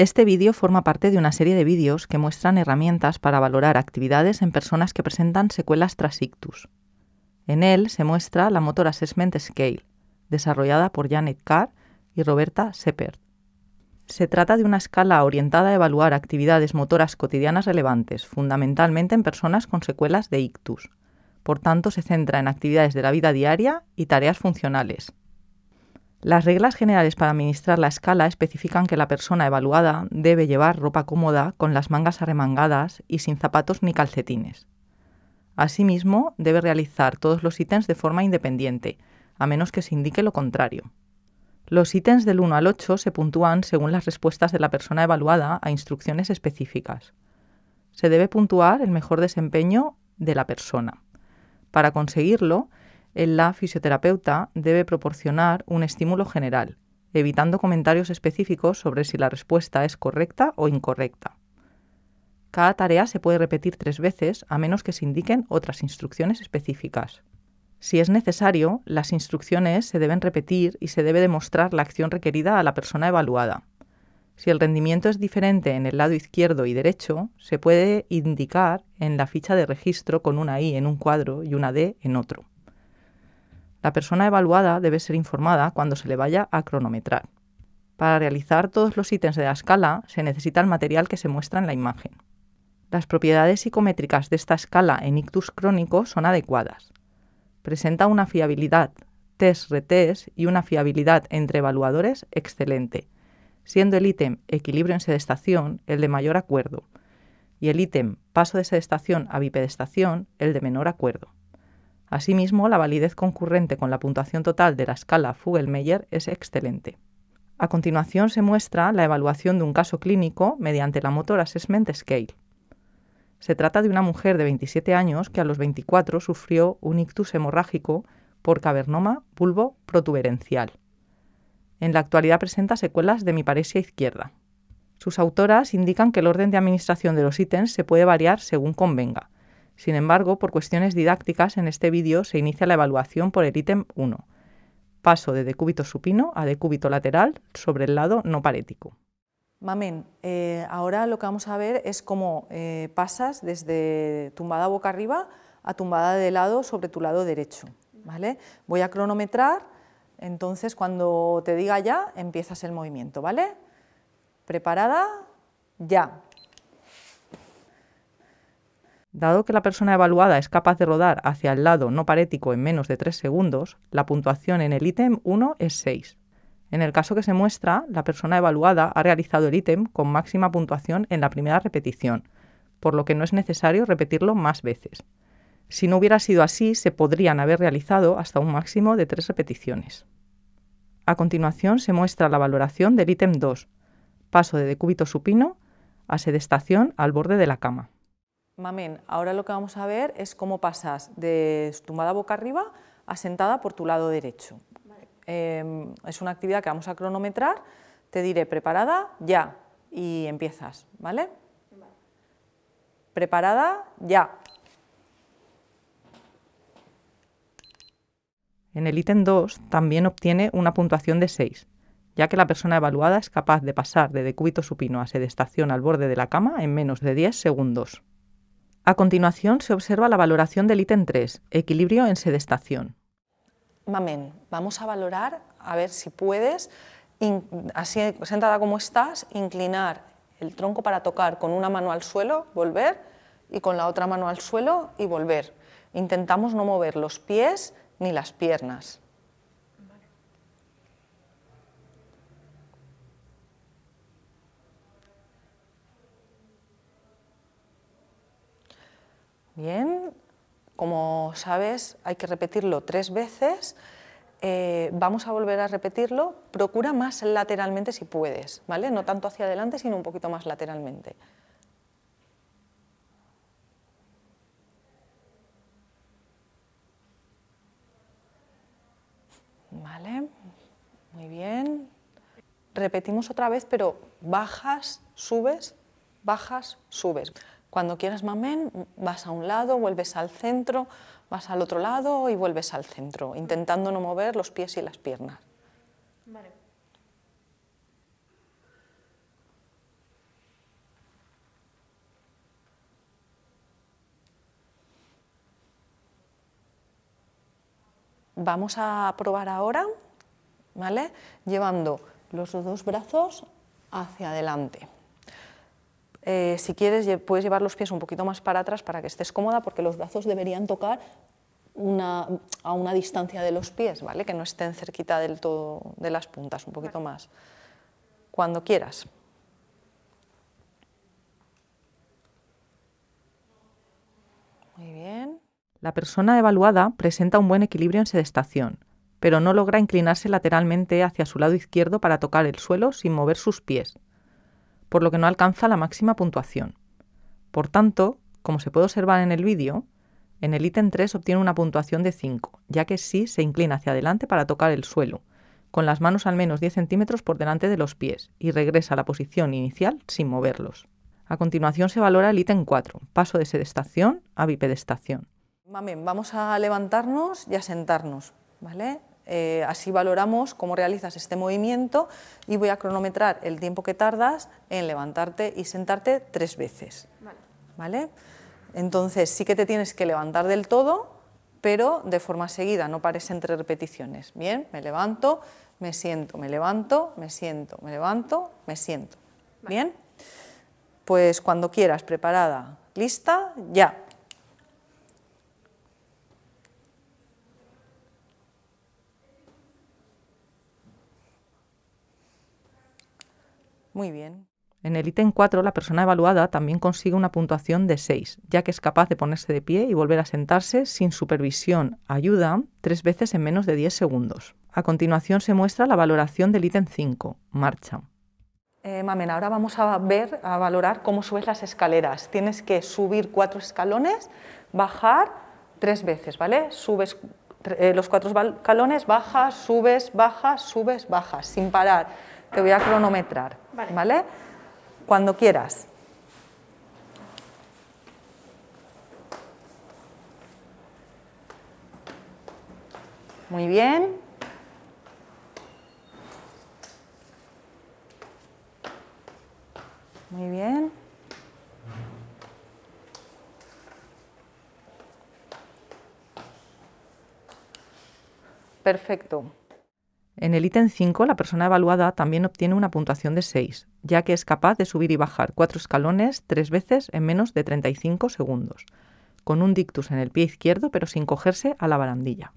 Este vídeo forma parte de una serie de vídeos que muestran herramientas para valorar actividades en personas que presentan secuelas tras ictus. En él se muestra la Motor Assessment Scale, desarrollada por Janet Carr y Roberta Seppert. Se trata de una escala orientada a evaluar actividades motoras cotidianas relevantes, fundamentalmente en personas con secuelas de ictus. Por tanto, se centra en actividades de la vida diaria y tareas funcionales, las reglas generales para administrar la escala especifican que la persona evaluada debe llevar ropa cómoda con las mangas arremangadas y sin zapatos ni calcetines. Asimismo, debe realizar todos los ítems de forma independiente, a menos que se indique lo contrario. Los ítems del 1 al 8 se puntúan según las respuestas de la persona evaluada a instrucciones específicas. Se debe puntuar el mejor desempeño de la persona. Para conseguirlo, la fisioterapeuta debe proporcionar un estímulo general, evitando comentarios específicos sobre si la respuesta es correcta o incorrecta. Cada tarea se puede repetir tres veces a menos que se indiquen otras instrucciones específicas. Si es necesario, las instrucciones se deben repetir y se debe demostrar la acción requerida a la persona evaluada. Si el rendimiento es diferente en el lado izquierdo y derecho, se puede indicar en la ficha de registro con una I en un cuadro y una D en otro. La persona evaluada debe ser informada cuando se le vaya a cronometrar. Para realizar todos los ítems de la escala se necesita el material que se muestra en la imagen. Las propiedades psicométricas de esta escala en ictus crónico son adecuadas. Presenta una fiabilidad test-retest y una fiabilidad entre evaluadores excelente, siendo el ítem equilibrio en sedestación el de mayor acuerdo y el ítem paso de sedestación a bipedestación el de menor acuerdo. Asimismo, la validez concurrente con la puntuación total de la escala Fugelmeyer meyer es excelente. A continuación se muestra la evaluación de un caso clínico mediante la Motor Assessment Scale. Se trata de una mujer de 27 años que a los 24 sufrió un ictus hemorrágico por cavernoma bulbo protuberencial. En la actualidad presenta secuelas de mi paresia izquierda. Sus autoras indican que el orden de administración de los ítems se puede variar según convenga, sin embargo, por cuestiones didácticas, en este vídeo se inicia la evaluación por el ítem 1. Paso de decúbito supino a decúbito lateral sobre el lado no parético. Mamen, eh, ahora lo que vamos a ver es cómo eh, pasas desde tumbada boca arriba a tumbada de lado sobre tu lado derecho. ¿vale? Voy a cronometrar, entonces cuando te diga ya empiezas el movimiento. ¿vale? ¿Preparada? Ya. Dado que la persona evaluada es capaz de rodar hacia el lado no parético en menos de 3 segundos, la puntuación en el ítem 1 es 6. En el caso que se muestra, la persona evaluada ha realizado el ítem con máxima puntuación en la primera repetición, por lo que no es necesario repetirlo más veces. Si no hubiera sido así, se podrían haber realizado hasta un máximo de 3 repeticiones. A continuación se muestra la valoración del ítem 2, paso de decúbito supino a sedestación al borde de la cama. Mamen, ahora lo que vamos a ver es cómo pasas de tumbada boca arriba a sentada por tu lado derecho. Em, es una actividad que vamos a cronometrar, te diré preparada, ya, y empiezas, ¿vale? Preparada, ya. En el ítem 2 también obtiene una puntuación de 6, ya que la persona evaluada es capaz de pasar de decúbito supino a sedestación al borde de la cama en menos de 10 segundos. A continuación se observa la valoración del ítem 3, equilibrio en sedestación. Mamen, vamos a valorar, a ver si puedes, así sentada como estás, inclinar el tronco para tocar con una mano al suelo, volver, y con la otra mano al suelo y volver. Intentamos no mover los pies ni las piernas. Bien, como sabes, hay que repetirlo tres veces. Eh, vamos a volver a repetirlo. Procura más lateralmente si puedes, ¿vale? No tanto hacia adelante, sino un poquito más lateralmente. Vale, muy bien. Repetimos otra vez, pero bajas, subes, bajas, subes. Cuando quieras mamén, vas a un lado, vuelves al centro, vas al otro lado y vuelves al centro, intentando no mover los pies y las piernas. Vamos a probar ahora, ¿vale? Llevando los dos brazos hacia adelante. Eh, si quieres, puedes llevar los pies un poquito más para atrás para que estés cómoda, porque los brazos deberían tocar a una distancia de los pies, ¿vale? Que no estén cerquita del todo de las puntas, un poquito más. Cuando quieras. Muy bien. La persona evaluada presenta un buen equilibrio en sedestación, pero no logra inclinarse lateralmente hacia su lado izquierdo para tocar el suelo sin mover sus pies por lo que no alcanza la máxima puntuación. Por tanto, como se puede observar en el vídeo, en el ítem 3 obtiene una puntuación de 5, ya que sí se inclina hacia adelante para tocar el suelo, con las manos al menos 10 centímetros por delante de los pies, y regresa a la posición inicial sin moverlos. A continuación se valora el ítem 4, paso de sedestación a bipedestación. vamos a levantarnos y a sentarnos, ¿vale? Eh, así valoramos cómo realizas este movimiento y voy a cronometrar el tiempo que tardas en levantarte y sentarte tres veces. Vale. Entonces sí que te tienes que levantar del todo, pero de forma seguida, no pares entre repeticiones. Bien, me levanto, me siento, me levanto, me siento, me levanto, me siento. Bien, pues cuando quieras, preparada, lista, ya. Muy bien. En el ítem 4, la persona evaluada también consigue una puntuación de 6, ya que es capaz de ponerse de pie y volver a sentarse sin supervisión, ayuda, tres veces en menos de 10 segundos. A continuación se muestra la valoración del ítem 5, marcha. Eh, Mamen, ahora vamos a ver, a valorar cómo subes las escaleras. Tienes que subir cuatro escalones, bajar tres veces, ¿vale? Subes eh, los cuatro escalones, bajas, subes, bajas, subes, bajas, sin parar te voy a cronometrar, ¿vale? Cuando quieras. Muy bien. Muy bien. Perfecto. En el ítem 5, la persona evaluada también obtiene una puntuación de 6, ya que es capaz de subir y bajar cuatro escalones tres veces en menos de 35 segundos, con un dictus en el pie izquierdo pero sin cogerse a la barandilla.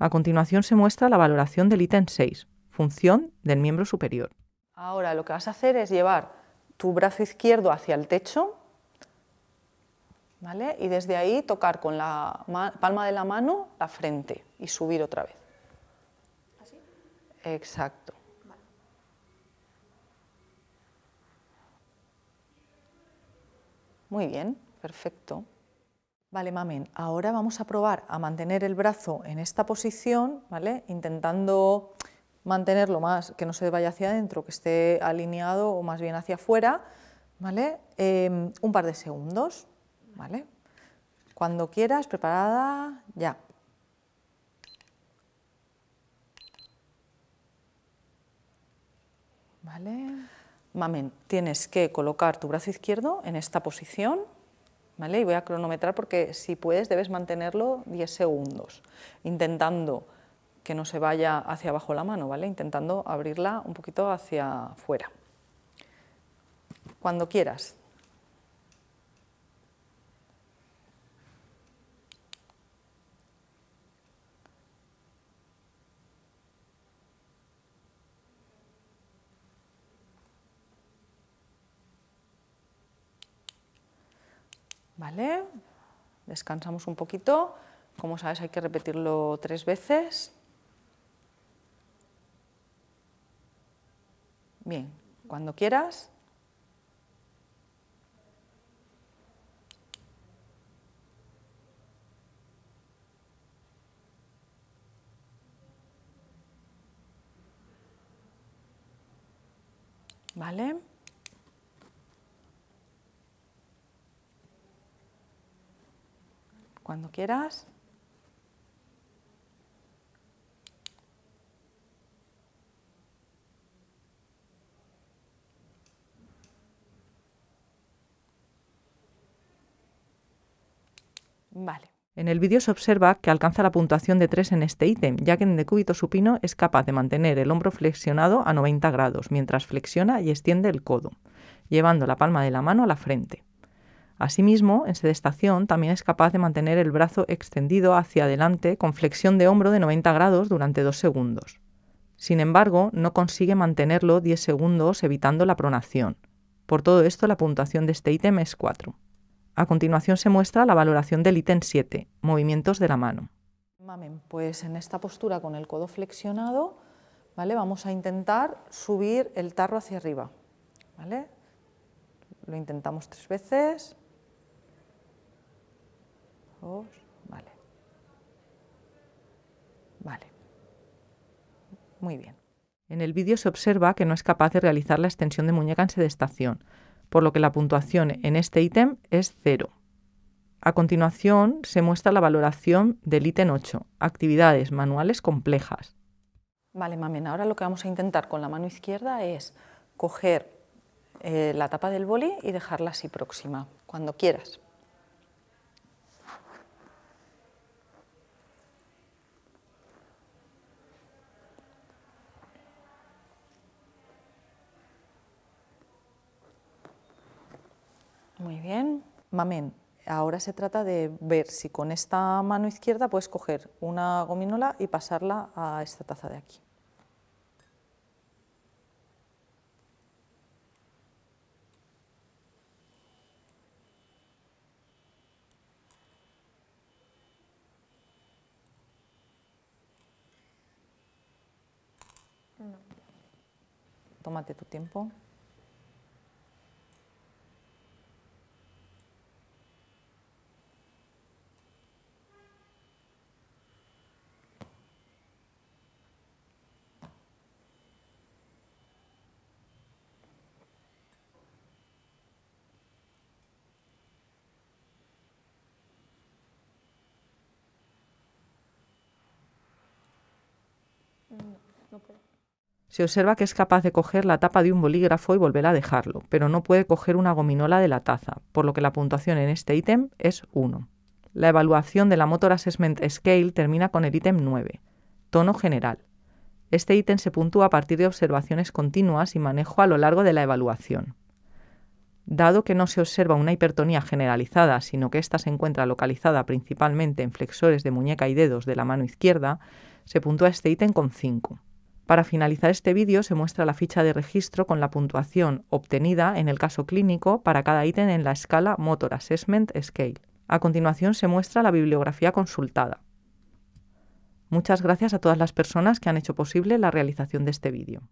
A continuación se muestra la valoración del ítem 6, función del miembro superior. Ahora lo que vas a hacer es llevar tu brazo izquierdo hacia el techo y desde ahí tocar con la palma de la mano la frente y subir otra vez. Exacto. Muy bien, perfecto. Vale, mamen, ahora vamos a probar a mantener el brazo en esta posición, ¿vale? Intentando mantenerlo más, que no se vaya hacia adentro, que esté alineado o más bien hacia afuera, ¿vale? Em, un par de segundos, ¿vale? Cuando quieras, preparada, ya. Vale. Mamen, tienes que colocar tu brazo izquierdo en esta posición, ¿vale? Y voy a cronometrar porque si puedes debes mantenerlo 10 segundos, intentando que no se vaya hacia abajo la mano, ¿vale? Intentando abrirla un poquito hacia afuera. Cuando quieras, ¿Vale? Descansamos un poquito. Como sabes, hay que repetirlo tres veces. Bien, cuando quieras. ¿Vale? Cuando quieras. Vale. En el vídeo se observa que alcanza la puntuación de 3 en este ítem, ya que en decúbito supino es capaz de mantener el hombro flexionado a 90 grados mientras flexiona y extiende el codo, llevando la palma de la mano a la frente. Asimismo, en sedestación también es capaz de mantener el brazo extendido hacia adelante con flexión de hombro de 90 grados durante 2 segundos. Sin embargo, no consigue mantenerlo 10 segundos evitando la pronación. Por todo esto, la puntuación de este ítem es 4. A continuación se muestra la valoración del ítem 7, movimientos de la mano. Pues en esta postura con el codo flexionado, ¿vale? vamos a intentar subir el tarro hacia arriba. ¿vale? Lo intentamos tres veces, vale. Vale. Muy bien. En el vídeo se observa que no es capaz de realizar la extensión de muñeca en sedestación, por lo que la puntuación en este ítem es cero. A continuación se muestra la valoración del ítem 8, actividades manuales complejas. Vale, mamen, ahora lo que vamos a intentar con la mano izquierda es coger eh, la tapa del boli y dejarla así próxima, cuando quieras. Muy bien. Mamén, ahora se trata de ver si con esta mano izquierda puedes coger una gominola y pasarla a esta taza de aquí. Tómate tu tiempo. Se observa que es capaz de coger la tapa de un bolígrafo y volver a dejarlo, pero no puede coger una gominola de la taza, por lo que la puntuación en este ítem es 1. La evaluación de la Motor Assessment Scale termina con el ítem 9, tono general. Este ítem se puntúa a partir de observaciones continuas y manejo a lo largo de la evaluación. Dado que no se observa una hipertonía generalizada, sino que ésta se encuentra localizada principalmente en flexores de muñeca y dedos de la mano izquierda, se puntúa este ítem con 5. Para finalizar este vídeo se muestra la ficha de registro con la puntuación obtenida en el caso clínico para cada ítem en la escala Motor Assessment Scale. A continuación se muestra la bibliografía consultada. Muchas gracias a todas las personas que han hecho posible la realización de este vídeo.